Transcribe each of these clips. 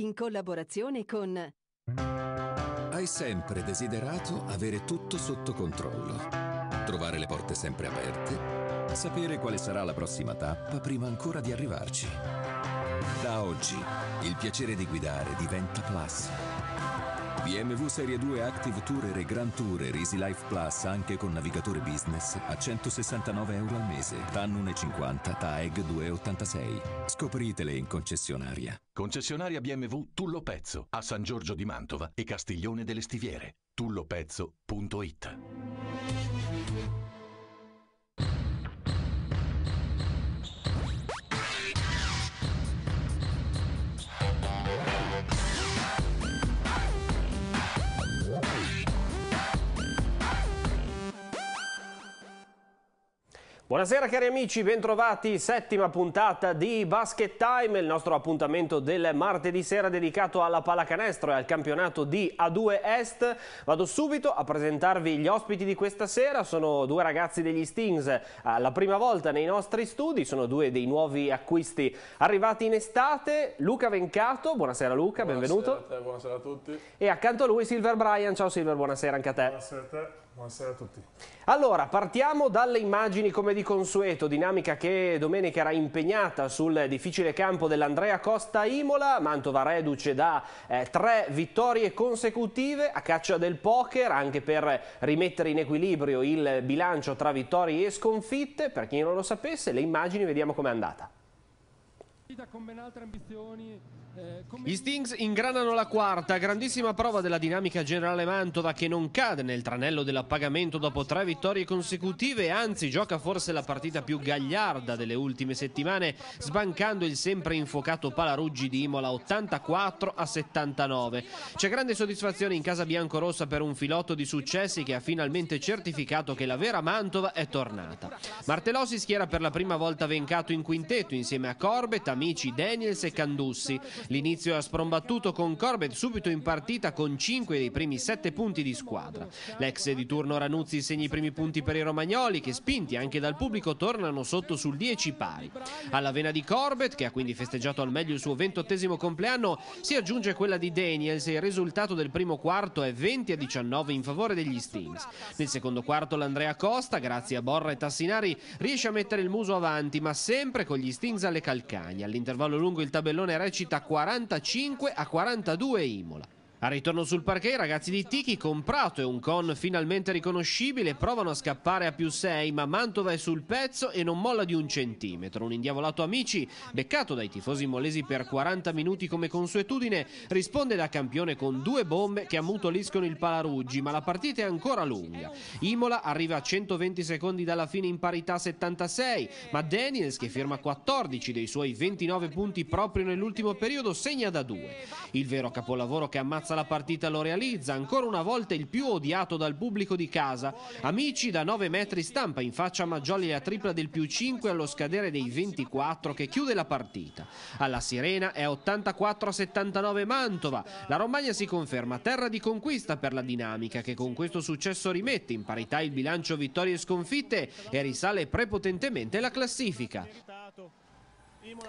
in collaborazione con... Hai sempre desiderato avere tutto sotto controllo, trovare le porte sempre aperte, sapere quale sarà la prossima tappa prima ancora di arrivarci. Da oggi il piacere di guidare diventa plus BMW Serie 2 Active Tourer e Grand Tourer Easy Life Plus anche con navigatore business a 169 euro al mese. TAN 1,50, TAEG 2,86. Scopritele in concessionaria. Concessionaria BMW Tullo Pezzo a San Giorgio di Mantova e Castiglione delle Stiviere. tullopezzo.it Buonasera cari amici, bentrovati, settima puntata di Basket Time, il nostro appuntamento del martedì sera dedicato alla pallacanestro e al campionato di A2 Est. Vado subito a presentarvi gli ospiti di questa sera, sono due ragazzi degli Stings eh, la prima volta nei nostri studi, sono due dei nuovi acquisti arrivati in estate, Luca Vencato, buonasera Luca, buonasera benvenuto. A te, buonasera a tutti. E accanto a lui Silver Brian, ciao Silver, buonasera anche a te. Buonasera a te. Buonasera a tutti. Allora, partiamo dalle immagini come di consueto, dinamica che domenica era impegnata sul difficile campo dell'Andrea Costa Imola, Mantova reduce da eh, tre vittorie consecutive a caccia del poker, anche per rimettere in equilibrio il bilancio tra vittorie e sconfitte, per chi non lo sapesse le immagini vediamo com'è andata. Con ben altre ambizioni gli Stings ingranano la quarta, grandissima prova della dinamica generale Mantova che non cade nel tranello dell'appagamento dopo tre vittorie consecutive, anzi gioca forse la partita più gagliarda delle ultime settimane, sbancando il sempre infuocato Palaruggi di Imola 84 a 79. C'è grande soddisfazione in casa biancorossa per un filotto di successi che ha finalmente certificato che la vera Mantova è tornata. Martelò schiera per la prima volta vencato in quintetto insieme a Corbett, Amici, Daniels e Candussi. L'inizio ha sprombattuto con Corbett subito in partita con 5 dei primi 7 punti di squadra. L'ex di turno Ranuzzi segna i primi punti per i romagnoli che spinti anche dal pubblico tornano sotto sul 10 pari. Alla vena di Corbett, che ha quindi festeggiato al meglio il suo 28 compleanno, si aggiunge quella di Daniels e il risultato del primo quarto è 20 a 19 in favore degli Stings. Nel secondo quarto l'Andrea Costa, grazie a Borra e Tassinari, riesce a mettere il muso avanti, ma sempre con gli Stings alle calcagna. All'intervallo lungo il tabellone recita 45 a 42 Imola. Al ritorno sul parquet i ragazzi di Tiki, comprato e un con finalmente riconoscibile, provano a scappare a più 6, ma Mantova è sul pezzo e non molla di un centimetro. Un indiavolato amici, beccato dai tifosi molesi per 40 minuti come consuetudine, risponde da campione con due bombe che ammutoliscono il Palaruggi, ma la partita è ancora lunga. Imola arriva a 120 secondi dalla fine in parità 76, ma Daniels, che firma 14 dei suoi 29 punti proprio nell'ultimo periodo, segna da due. Il vero capolavoro che ammazza piazza la partita lo realizza, ancora una volta il più odiato dal pubblico di casa. Amici da 9 metri stampa in faccia a Maggioli la tripla del più 5 allo scadere dei 24 che chiude la partita. Alla Sirena è 84-79 Mantova. La Romagna si conferma terra di conquista per la dinamica che con questo successo rimette in parità il bilancio vittorie e sconfitte e risale prepotentemente la classifica.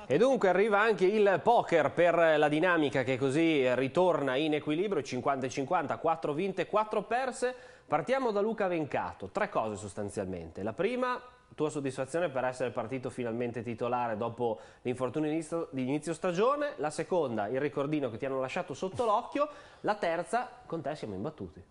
E dunque arriva anche il poker per la dinamica che così ritorna in equilibrio, 50-50, 4 vinte, 4 perse. Partiamo da Luca Vencato, tre cose sostanzialmente. La prima, tua soddisfazione per essere partito finalmente titolare dopo l'infortunio di inizio stagione. La seconda, il ricordino che ti hanno lasciato sotto l'occhio. La terza, con te siamo imbattuti.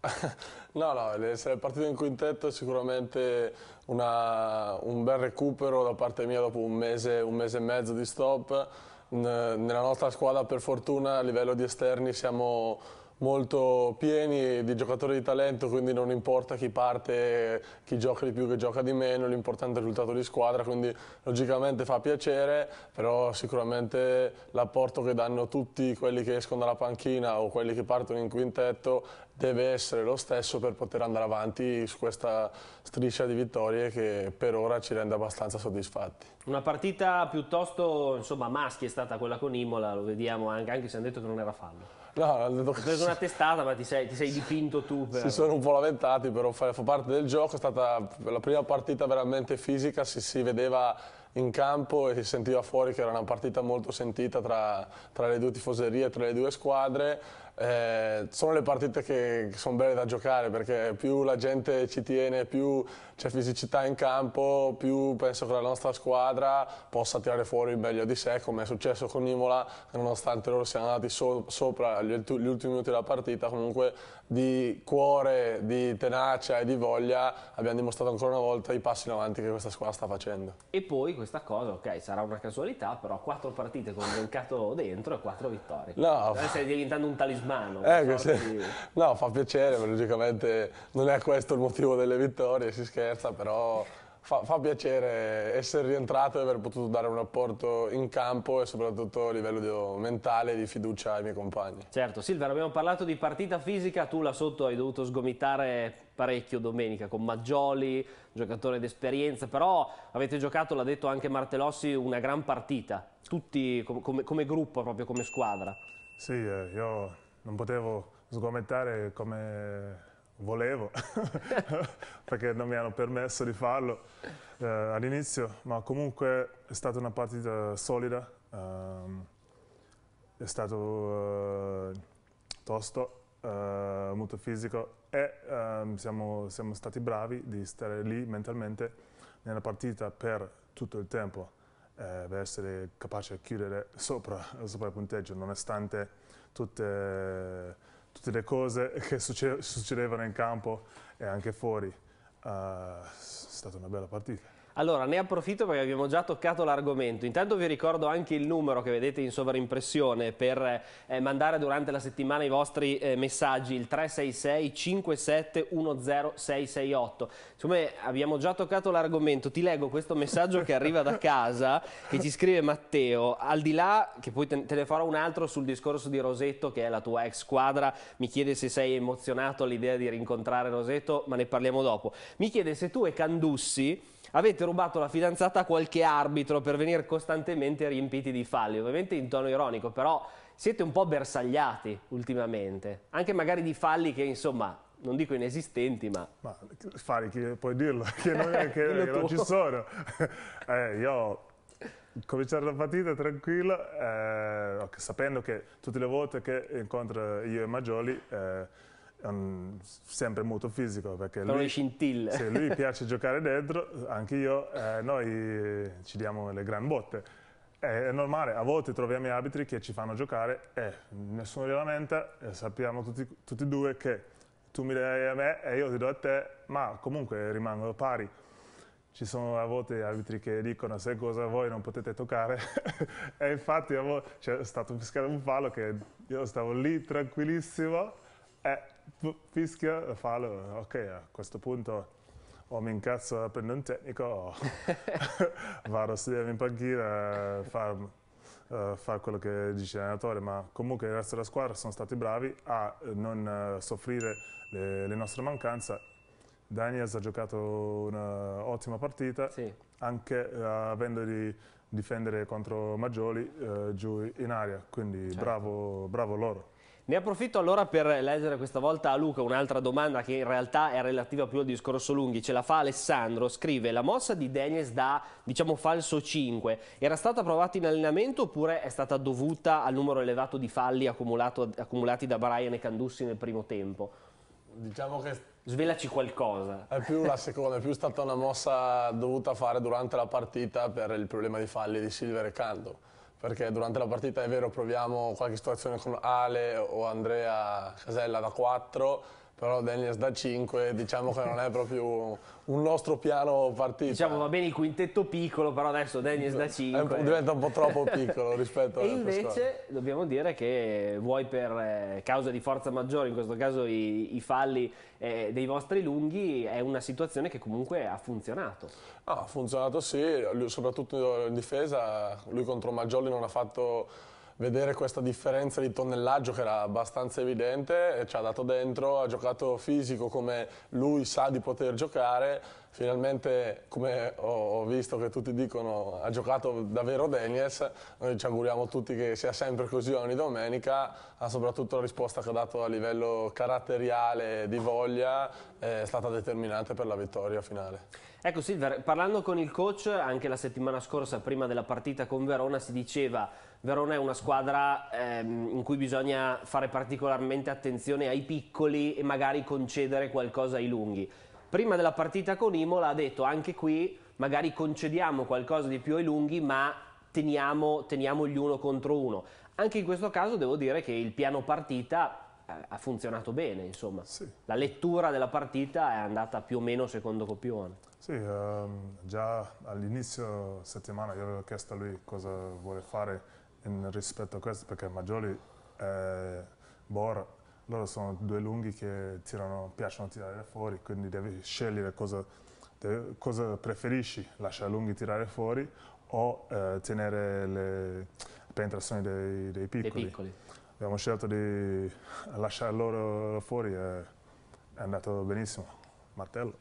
No, no, essere partito in quintetto è sicuramente una, un bel recupero da parte mia dopo un mese, un mese e mezzo di stop. Nella nostra squadra per fortuna a livello di esterni siamo molto pieni di giocatori di talento, quindi non importa chi parte, chi gioca di più, chi gioca di meno, l'importante è il risultato di squadra, quindi logicamente fa piacere, però sicuramente l'apporto che danno tutti quelli che escono dalla panchina o quelli che partono in quintetto deve essere lo stesso per poter andare avanti su questa striscia di vittorie che per ora ci rende abbastanza soddisfatti. Una partita piuttosto insomma, maschi è stata quella con Imola, lo vediamo anche, anche se hanno detto che non era fallo. No, ho preso una testata, ma ti sei, ti sei dipinto tu. Per... Si sono un po' lamentati, però fa, fa parte del gioco. È stata la prima partita veramente fisica, si, si vedeva in campo e si sentiva fuori che era una partita molto sentita tra, tra le due tifoserie, tra le due squadre. Eh, sono le partite che, che sono belle da giocare perché più la gente ci tiene, più c'è fisicità in campo, più penso che la nostra squadra possa tirare fuori il meglio di sé, come è successo con Imola, nonostante loro siano andati so sopra gli, gli, ultimi minuti della partita, comunque di cuore, di tenacia e di voglia abbiamo dimostrato ancora una volta i passi in avanti che questa squadra sta facendo. E poi questa cosa, ok, sarà una casualità, però quattro partite con un mercato dentro e quattro vittorie. No. Cioè, stai diventando un talismano mano. Ecco, eh, se... No, fa piacere, ma logicamente non è questo il motivo delle vittorie, si scherza, però fa, fa piacere essere rientrato e aver potuto dare un apporto in campo e soprattutto a livello di, oh, mentale e di fiducia ai miei compagni. Certo, Silvero, abbiamo parlato di partita fisica, tu là sotto hai dovuto sgomitare parecchio domenica con Maggioli, giocatore d'esperienza, però avete giocato, l'ha detto anche Martelossi, una gran partita, tutti com come, come gruppo, proprio come squadra. Sì, eh, io non potevo sgomettare come volevo, perché non mi hanno permesso di farlo eh, all'inizio, ma comunque è stata una partita solida, um, è stato uh, tosto, uh, molto fisico e um, siamo, siamo stati bravi di stare lì mentalmente nella partita per tutto il tempo eh, per essere capace di chiudere sopra, sopra il punteggio, nonostante tutte, tutte le cose che succedevano in campo e anche fuori. Uh, è stata una bella partita. Allora, ne approfitto perché abbiamo già toccato l'argomento. Intanto vi ricordo anche il numero che vedete in sovraimpressione per eh, mandare durante la settimana i vostri eh, messaggi, il 366 5710668. Siccome abbiamo già toccato l'argomento. Ti leggo questo messaggio che arriva da casa, che ci scrive Matteo. Al di là, che poi te, te ne farò un altro sul discorso di Rosetto, che è la tua ex squadra, mi chiede se sei emozionato all'idea di rincontrare Rosetto, ma ne parliamo dopo. Mi chiede se tu e Candussi avete rubato la fidanzata a qualche arbitro per venire costantemente riempiti di falli, ovviamente in tono ironico, però siete un po' bersagliati ultimamente, anche magari di falli che insomma non dico inesistenti, ma... Ma fare chi puoi dirlo, che non, che, che non ci sono. eh, io cominciare la partita tranquillo, eh, sapendo che tutte le volte che incontro io e Maggioli... Eh, um, sempre molto fisico perché lui, scintille. se lui piace giocare dentro, anche io, eh, noi ci diamo le gran botte. È normale, a volte troviamo arbitri che ci fanno giocare e eh, nessuno li lamenta, eh, sappiamo tutti, e due che tu mi dai a me e io ti do a te, ma comunque rimangono pari. Ci sono a volte arbitri che dicono se cosa voi non potete toccare e infatti c'è stato fischiato un fallo che io stavo lì tranquillissimo e fischia, fallo, ok, a questo punto o mi incazzo per un tecnico o vado a sedermi in panchina, farmi Uh, eh, fare eh, quello che dice l'allenatore, ma comunque il resto della squadra sono stati bravi a eh, non uh, soffrire le, le, nostre mancanze. Daniels ha giocato un'ottima partita, sì. anche uh, avendo di difendere contro Maggioli giù in aria, quindi certo. bravo, bravo loro. Ne approfitto allora per leggere questa volta a Luca un'altra domanda che in realtà è relativa più al discorso lunghi. Ce la fa Alessandro, scrive la mossa di Denez da diciamo falso 5 era stata provata in allenamento oppure è stata dovuta al numero elevato di falli accumulati da Brian e Candussi nel primo tempo? Diciamo che Svelaci qualcosa. È più la seconda, è più stata una mossa dovuta fare durante la partita per il problema di falli di Silver e Cando perché durante la partita è vero proviamo qualche situazione con Ale o Andrea Casella da 4 però Daniels da 5 diciamo che non è proprio un nostro piano partito. Diciamo va bene il quintetto piccolo, però adesso Daniels da 5 un diventa un po' troppo piccolo rispetto a... E invece squadre. dobbiamo dire che vuoi per eh, causa di forza maggiore, in questo caso i, i falli eh, dei vostri lunghi, è una situazione che comunque ha funzionato. No, ah, ha funzionato sì, soprattutto in difesa, lui contro Maggioli non ha fatto vedere questa differenza di tonnellaggio che era abbastanza evidente, ci ha dato dentro, ha giocato fisico come lui sa di poter giocare, finalmente come ho, visto che tutti dicono ha giocato davvero Daniels, noi ci auguriamo tutti che sia sempre così ogni domenica, ma soprattutto la risposta che ha dato a livello caratteriale di voglia è stata determinante per la vittoria finale. Ecco Silver, parlando con il coach anche la settimana scorsa prima della partita con Verona si diceva Verona è una squadra ehm, in cui bisogna fare particolarmente attenzione ai piccoli e magari concedere qualcosa ai lunghi. Prima della partita con Imola ha detto anche qui magari concediamo qualcosa di più ai lunghi ma teniamo, teniamo gli uno contro uno. Anche in questo caso devo dire che il piano partita eh, ha funzionato bene, insomma. Sì. La lettura della partita è andata più o meno secondo copione. Sì, ehm, già all'inizio settimana io avevo chiesto a lui cosa vuole fare in, rispetto a questo perché Maggioli e Bor loro sono due lunghi che tirano, piacciono tirare fuori quindi devi scegliere cosa, de, cosa preferisci lasciare lunghi tirare fuori o eh, tenere le penetrazioni dei, dei, piccoli. dei, piccoli. abbiamo scelto di lasciare loro fuori e è andato benissimo martello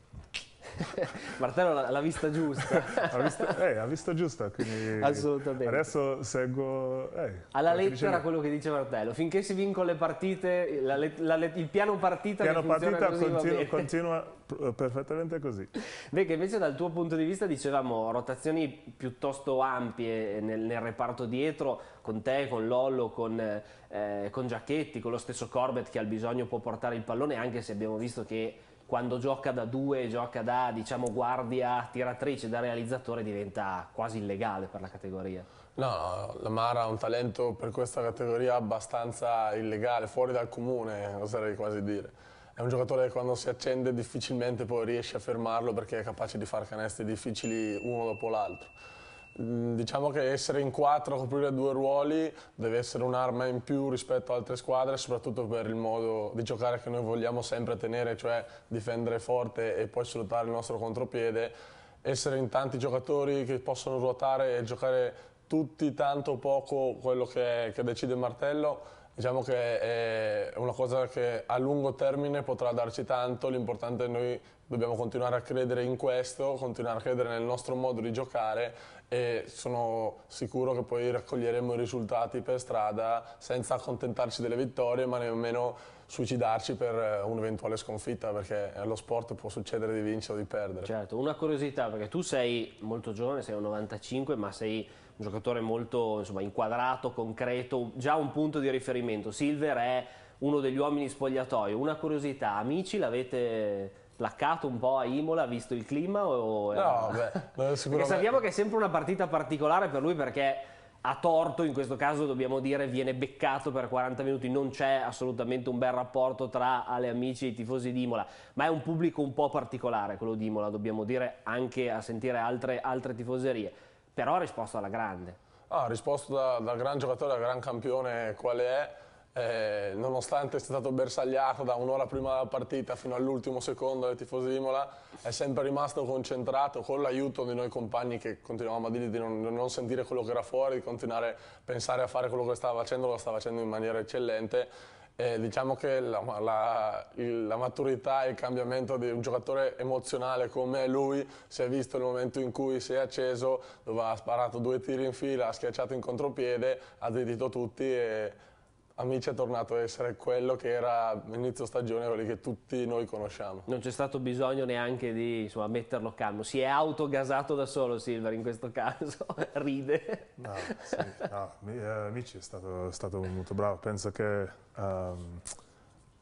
Martello l'ha vista giusta. ha, visto, eh, la vista giusta, quindi... Assolutamente. Adesso seguo... Eh, Alla lettera quello che dice Martello. Finché si vincono le partite, la, la, il piano partita... Piano partita così, continu continua eh, perfettamente così. Beh, che invece dal tuo punto di vista dicevamo rotazioni piuttosto ampie eh, nel, nel reparto dietro, con te, con Lollo, con, eh, con Giacchetti, con lo stesso Corbett che al bisogno può portare il pallone, anche se abbiamo visto che quando gioca da due, gioca da diciamo, guardia, tiratrice, da realizzatore diventa quasi illegale per la categoria. No, no, la Mara ha un talento per questa categoria abbastanza illegale, fuori dal comune, oserei quasi dire. È un giocatore che quando si accende difficilmente poi riesce a fermarlo perché è capace di fare canestri difficili uno dopo l'altro. Mm, diciamo che essere in quattro a coprire due ruoli deve essere un'arma in più rispetto ad altre squadre, soprattutto per il modo di giocare che noi vogliamo sempre tenere, cioè difendere forte e poi sfruttare il nostro contropiede. Essere in tanti giocatori che possono ruotare e giocare tutti tanto poco quello che, che decide Martello diciamo che è una cosa che a lungo termine potrà darci tanto, l'importante è che noi dobbiamo continuare a credere in questo, continuare a credere nel nostro modo di giocare e sono sicuro che poi raccoglieremo i risultati per strada senza accontentarci delle vittorie ma nemmeno suicidarci per eh, un'eventuale sconfitta perché allo sport può succedere di vincere o di perdere. Certo, una curiosità perché tu sei molto giovane, sei un 95 ma sei un giocatore molto insomma, inquadrato, concreto, già un punto di riferimento. Silver è uno degli uomini spogliatoio, una curiosità, amici l'avete placcato un po' a Imola, visto il clima? O no, beh, sicuramente... Perché sappiamo che è sempre una partita particolare per lui perché a torto, in questo caso dobbiamo dire, viene beccato per 40 minuti, non c'è assolutamente un bel rapporto tra Ale Amici e i tifosi di Imola, ma è un pubblico un po' particolare quello di Imola, dobbiamo dire, anche a sentire altre, altre tifoserie, però ha risposto alla grande. Ah, ha ah, risposto da, da gran giocatore, da gran campione quale è, eh, nonostante sia stato bersagliato da un'ora prima della partita fino all'ultimo secondo del tifosi Imola, è sempre rimasto concentrato con l'aiuto di noi compagni che continuavamo a dirgli di non, non, sentire quello che era fuori, di continuare a pensare a fare quello che stava facendo, lo stava facendo in maniera eccellente. Eh, diciamo che la, la, il, la maturità e il cambiamento di un giocatore emozionale come lui si è visto nel momento in cui si è acceso, dove ha sparato due tiri in fila, ha schiacciato in contropiede, ha zittito tutti e Amici è tornato a essere quello che era inizio stagione, quelli che tutti noi conosciamo. Non c'è stato bisogno neanche di insomma, metterlo calmo, si è autogasato da solo Silver in questo caso, ride. No, sì, no. Amici eh, è stato, stato, molto bravo, penso che um,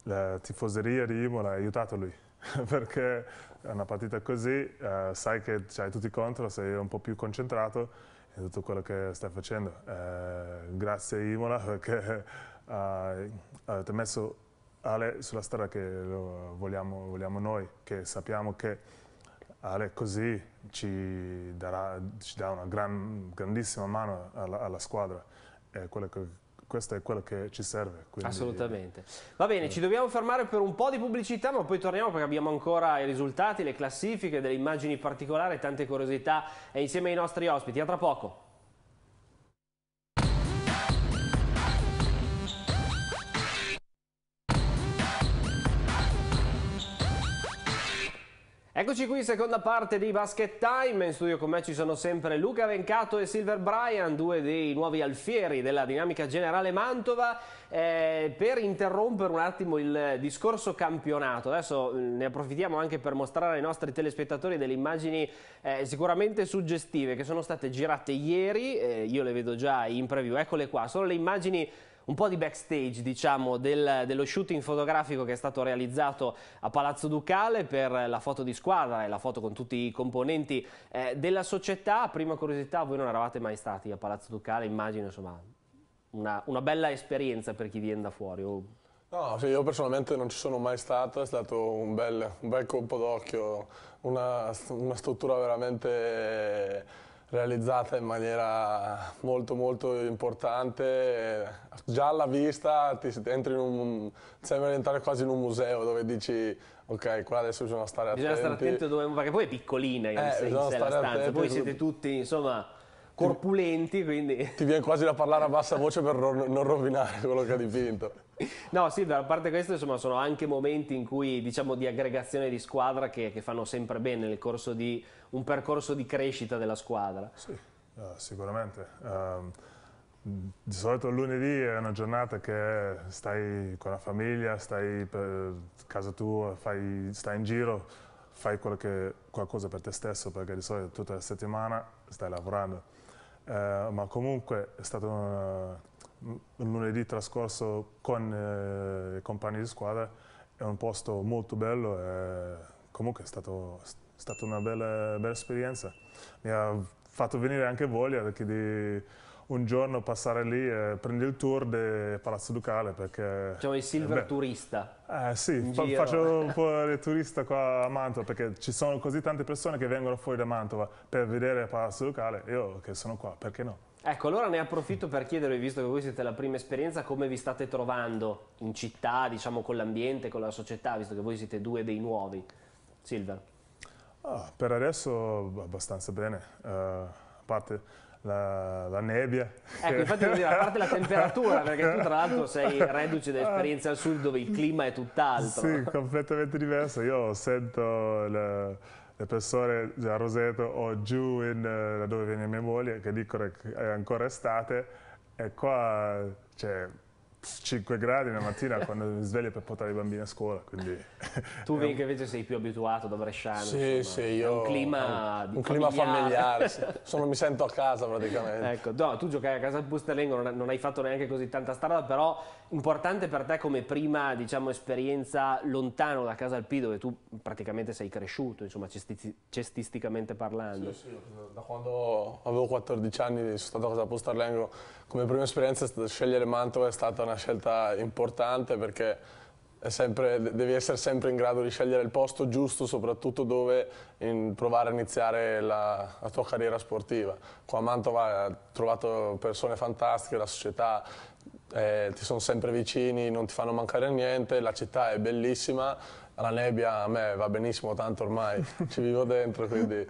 la tifoseria di Imola ha aiutato lui, perché una partita così, uh, sai che hai tutti contro, sei un po' più concentrato, e tutto quello che stai facendo. Uh, grazie Imola perché avete messo Ale sulla strada che vogliamo, vogliamo, noi, che sappiamo che Ale così ci, darà, ci dà una gran, grandissima mano alla, alla squadra. È quello che, questo è quello che ci serve. Quindi... Assolutamente. Va bene, eh. ci dobbiamo fermare per un po' di pubblicità, ma poi torniamo perché abbiamo ancora i risultati, le classifiche, delle immagini particolari, tante curiosità e insieme ai nostri ospiti. A tra poco. Eccoci qui, seconda parte di Basket Time, in studio con me ci sono sempre Luca Vencato e Silver Bryan, due dei nuovi alfieri della dinamica generale Mantova, eh, per interrompere un attimo il discorso campionato, adesso eh, ne approfittiamo anche per mostrare ai nostri telespettatori delle immagini eh, sicuramente suggestive che sono state girate ieri, eh, io le vedo già in preview, eccole qua, sono le immagini un po' di backstage diciamo, del, dello shooting fotografico che è stato realizzato a Palazzo Ducale per la foto di squadra e la foto con tutti i componenti eh, della società. Prima curiosità, voi non eravate mai stati a Palazzo Ducale, immagino insomma una, una bella esperienza per chi viene da fuori. Oh. No, sì, io personalmente non ci sono mai stato, è stato un bel, un bel colpo d'occhio, una, una struttura veramente realizzata in maniera molto molto importante, già alla vista ti, entri in un, sembra entrare quasi in un museo dove dici ok qua adesso bisogna stare attenti. Bisogna stare attenti dove, perché poi è piccolina in eh, sé, in sé la stanza, poi siete tutti insomma corpulenti quindi... Ti viene quasi da parlare a bassa voce per non rovinare quello che ha dipinto. No, sì, da parte questo insomma sono anche momenti in cui diciamo di aggregazione di squadra che, che fanno sempre bene nel corso di un percorso di crescita della squadra. Sì, uh, sicuramente. Um, di solito il lunedì è una giornata che stai con la famiglia, stai per casa tua, fai, stai in giro, fai che, qualcosa per te stesso perché di solito tutta la settimana stai lavorando. Uh, ma comunque è stata una, lunedì trascorso con eh, i compagni di squadra è un posto molto bello e comunque è, stato, stata una bella, bella, esperienza. Mi ha fatto venire anche voglia di un giorno passare lì e prendere il tour del Palazzo Ducale perché... Diciamo il silver eh, beh, turista. Eh sì, fa, faccio un po' di turista qua a Mantova perché ci sono così tante persone che vengono fuori da Mantova per vedere il Palazzo Ducale. Io che sono qua, perché no? Ecco, allora ne approfitto per chiedervi, visto che voi siete la prima esperienza, come vi state trovando in città, diciamo con l'ambiente, con la società, visto che voi siete due dei nuovi. Silver. Oh, per adesso abbastanza bene, uh, a parte la, la, nebbia. Ecco, infatti devo dire, a parte la temperatura, perché tu tra l'altro sei reduce dell'esperienza al sud dove il clima è tutt'altro. Sì, completamente diverso. Io sento la, le persone a Roseto o giù in, eh, da dove viene mia moglie che dicono che è ancora estate e qua c'è cioè, 5 gradi la mattina quando mi sveglio per portare i bambini a scuola quindi tu Vink invece sei più abituato da Bresciano sì insomma. sì io è un clima, un, un clima familiare, Sono, mi sento a casa praticamente ecco no, tu giocai a casa al Bustalengo non, non hai fatto neanche così tanta strada però importante per te come prima diciamo, esperienza lontano da casa Alpi dove tu praticamente sei cresciuto, insomma, cestisticamente parlando. Sì, sì, da quando avevo 14 anni sono stato a Casa Posta Arlengo, come prima esperienza scegliere Mantova è stata una scelta importante perché sempre, devi essere sempre in grado di scegliere il posto giusto, soprattutto dove in, provare a iniziare la, la, tua carriera sportiva. Qua a Mantova ho trovato persone fantastiche, la società, eh, ti sono sempre vicini, non ti fanno mancare niente, la città è bellissima, la nebbia a me va benissimo tanto ormai, ci vivo dentro, quindi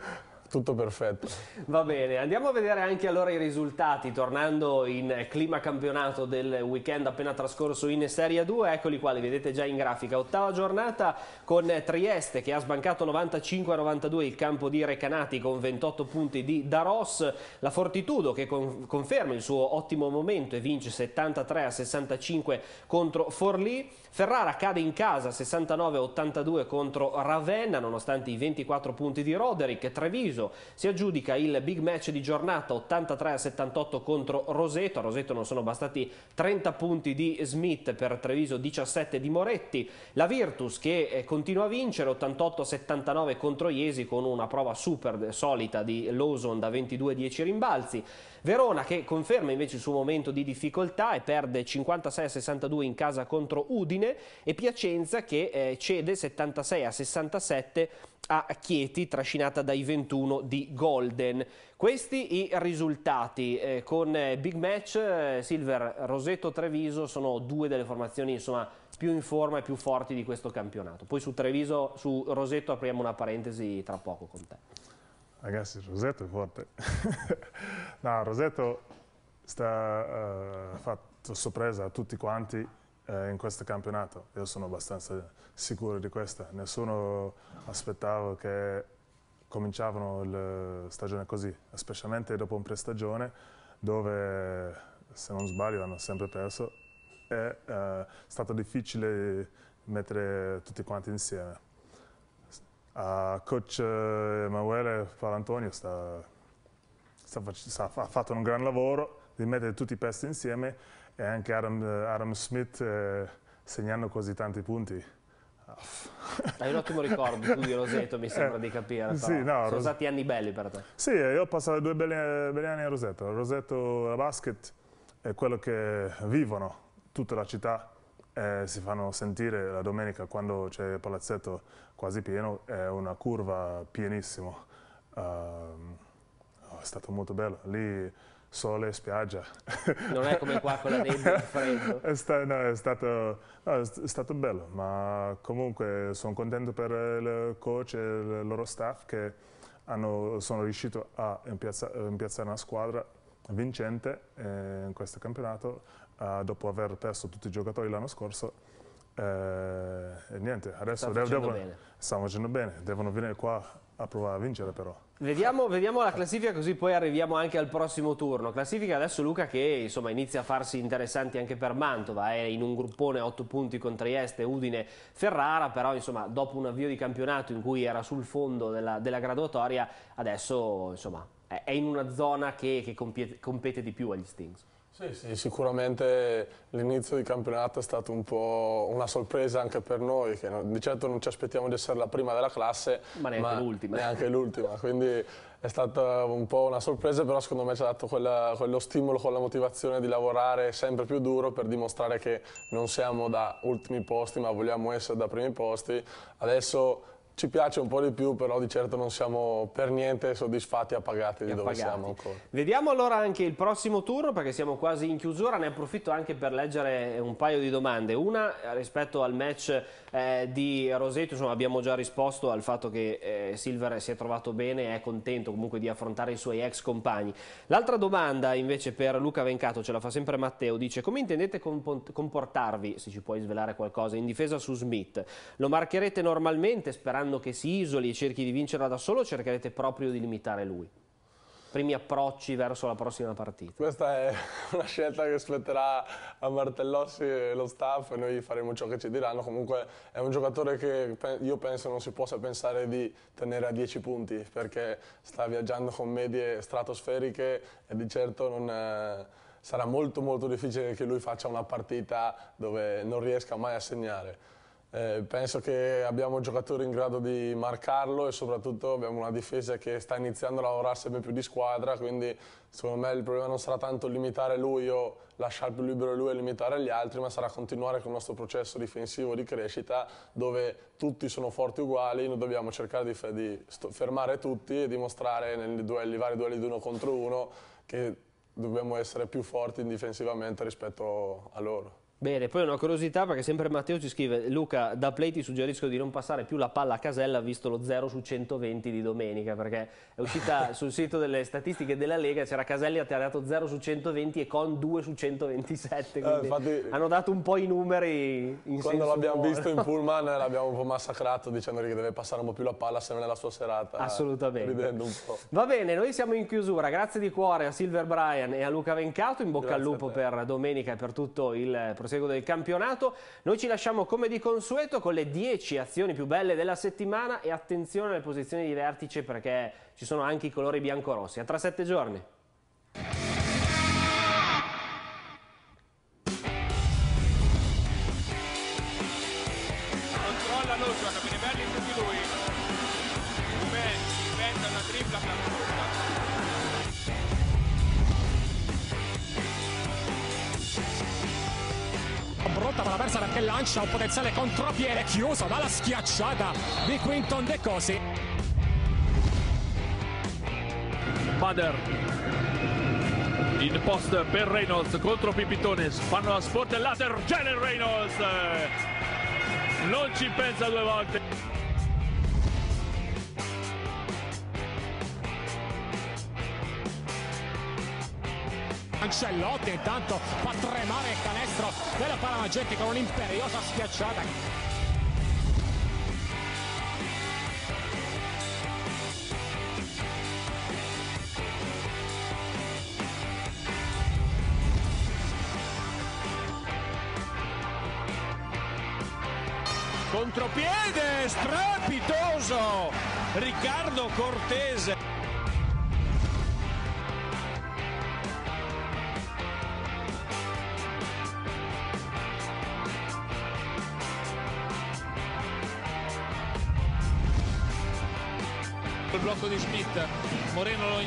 tutto perfetto. Va bene, andiamo a vedere anche allora i risultati, tornando in clima campionato del weekend appena trascorso in Serie 2, eccoli qua, li vedete già in grafica. Ottava giornata con Trieste che ha sbancato 95-92 il campo di Recanati con 28 punti di Daros, la Fortitudo che conferma il suo ottimo momento e vince 73-65 contro Forlì, Ferrara cade in casa 69-82 contro Ravenna nonostante i 24 punti di Roderick, Treviso deciso. Si aggiudica il big match di giornata 83 78 contro Roseto. A Roseto non sono bastati 30 punti di Smith per Treviso 17 di Moretti. La Virtus che eh, continua a vincere 88 79 contro Iesi con una prova super solita di Lawson da 22-10 rimbalzi. Verona che conferma invece il suo momento di difficoltà e perde 56-62 in casa contro Udine e Piacenza che eh, cede 76-67 a Chieti trascinata dai 21 di Golden. Questi i risultati eh, con eh, big match eh, Silver, Roseto, Treviso sono due delle formazioni insomma, più in forma e più forti di questo campionato. Poi su Treviso, su Roseto apriamo una parentesi tra poco con te. Ragazzi, Rosetto è forte. no, Rosetto ha uh, eh, fatto sorpresa a tutti quanti uh, in questo campionato. Io sono abbastanza sicuro di questo. Nessuno aspettava che cominciavano la stagione così, specialmente dopo un prestagione dove, se non sbaglio, hanno sempre perso. Eh, è uh, stato difficile mettere tutti quanti insieme. Uh, coach eh, Emanuele Palantonio sta, sta, sta, ha fatto un gran lavoro di mettere tutti i pezzi insieme e anche Adam, eh, Adam Smith eh, segnando così tanti punti. Hai un ottimo ricordo tu di Roseto, mi eh, sembra eh, di capire. Sì, no, Sono Ros stati anni belli per te. Sì, io ho passato due belli, belli anni a Roseto. Roseto, la basket, è quello che vivono tutta la città eh, si fanno sentire la domenica quando c'è il palazzetto quasi pieno, è una curva pienissima. Uh, ehm, oh, è stato molto bello, lì sole, e spiaggia. Non è come qua con la nebbia e freddo. È, sta, no, è, stato, no, è, stato, bello, ma comunque sono contento per il coach e il loro staff che hanno, sono riuscito a impiazza, impiazzare una squadra vincente eh, in questo campionato eh, dopo aver perso tutti i giocatori l'anno scorso. Eh, niente, adesso dev devono, bene. stanno facendo bene, devono venire qua a provare a vincere però. Vediamo, vediamo, la classifica così poi arriviamo anche al prossimo turno. Classifica adesso Luca che insomma, inizia a farsi interessanti anche per Mantova, è eh, in un gruppone a 8 punti con Trieste, Udine, Ferrara, però insomma, dopo un avvio di campionato in cui era sul fondo della, della graduatoria, adesso insomma, è in una zona che, che compete, compete di più agli Stings. Sì, sì, sicuramente l'inizio di campionato è stato un po' una sorpresa anche per noi, che di certo non ci aspettiamo di essere la prima della classe, ma neanche l'ultima. Neanche l'ultima, quindi è stata un po' una sorpresa, però secondo me ci ha dato quella, quello stimolo, quella motivazione di lavorare sempre più duro per dimostrare che non siamo da ultimi posti, ma vogliamo essere da primi posti. Adesso ci piace un po' di più, però di certo non siamo per niente soddisfatti e appagati di appagati. dove siamo ancora. Vediamo allora anche il prossimo turno, perché siamo quasi in chiusura. Ne approfitto anche per leggere un paio di domande. Una eh, rispetto al match eh, di Roseto, insomma abbiamo già risposto al fatto che eh, Silver si è trovato bene e è contento comunque di affrontare i suoi ex compagni. L'altra domanda invece per Luca Vencato, ce la fa sempre Matteo, dice come intendete comportarvi, se ci puoi svelare qualcosa, in difesa su Smith? Lo marcherete normalmente sperando fanno che si isoli e cerchi di vincerla da solo, cercherete proprio di limitare lui. Primi approcci verso la prossima partita. Questa è una scelta che spetterà a Martellossi e lo staff e noi faremo ciò che ci diranno. Comunque è un giocatore che io penso non si possa pensare di tenere a 10 punti perché sta viaggiando con medie stratosferiche e di certo non... È eh, sarà molto molto difficile che lui faccia una partita dove non riesca mai a segnare. Eh, penso che abbiamo giocatori in grado di marcarlo e soprattutto abbiamo una difesa che sta iniziando a lavorare sempre più di squadra, quindi secondo me il problema non sarà tanto limitare lui o lasciare più libero lui e limitare gli altri, ma sarà continuare con il nostro processo difensivo di crescita dove tutti sono forti uguali, noi dobbiamo cercare di, di fermare tutti e dimostrare nei duelli, vari duelli di uno contro uno che dobbiamo essere più forti difensivamente rispetto a loro. Bene, poi una curiosità perché sempre Matteo ci scrive Luca, da play ti suggerisco di non passare più la palla a casella visto lo 0 su 120 di domenica perché è uscita sul sito delle statistiche della Lega c'era Caselli ha tirato 0 su 120 e con 2 su 127 eh, infatti, hanno dato un po' i numeri in Quando l'abbiamo visto in pullman l'abbiamo un po' massacrato dicendogli che deve passare un po' più la palla se non è la sua serata eh, Assolutamente Ridendo un po' Va bene, noi siamo in chiusura, grazie di cuore a Silver Brian e a Luca Vencato in bocca grazie al lupo per domenica e per tutto il prossimo proseguo del campionato. Noi ci lasciamo come di consueto con le 10 azioni più belle della settimana e attenzione alle posizioni di vertice perché ci sono anche i colori biancorossi. A tra 7 giorni. le contropiede chiuso dalla schiacciata di Quinton De Cosi. Bader in post per Reynolds contro Pipitones fanno la sportellata Jalen Reynolds non ci pensa due volte Ancelotti intanto fa tremare il canestro della Paramaggetti con un'imperiosa schiacciata contropiede strepitoso Riccardo Cortese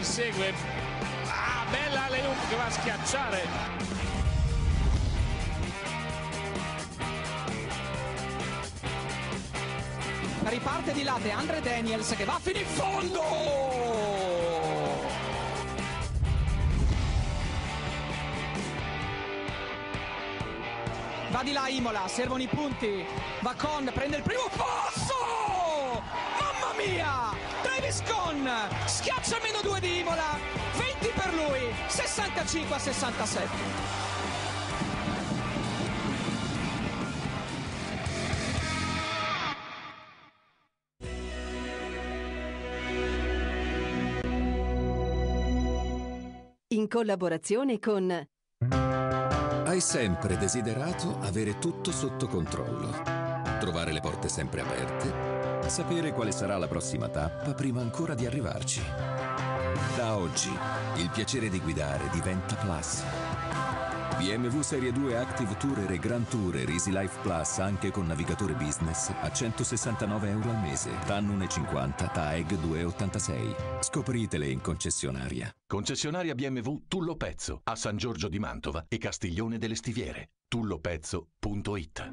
insegue. Ah, bella Leum che va a schiacciare. Riparte di latte Andre Daniels che va fino in fondo! Va di là Imola, servono i punti. Va con, prende il primo palo. Con schiaccia meno 2 di Imola 20 per lui 65 a 67 in collaborazione con hai sempre desiderato avere tutto sotto controllo trovare le porte sempre aperte sapere quale sarà la prossima tappa prima ancora di arrivarci. Da oggi il piacere di guidare diventa Plus. BMW Serie 2 Active Tourer e Grand Tourer Easy Life Plus anche con navigatore business a 169 euro al mese, TAN 1,50, TAEG 2,86. Scopritele in concessionaria. Concessionaria BMW Tullo Pezzo a San Giorgio di Mantova e Castiglione delle Stiviere. tullopezzo.it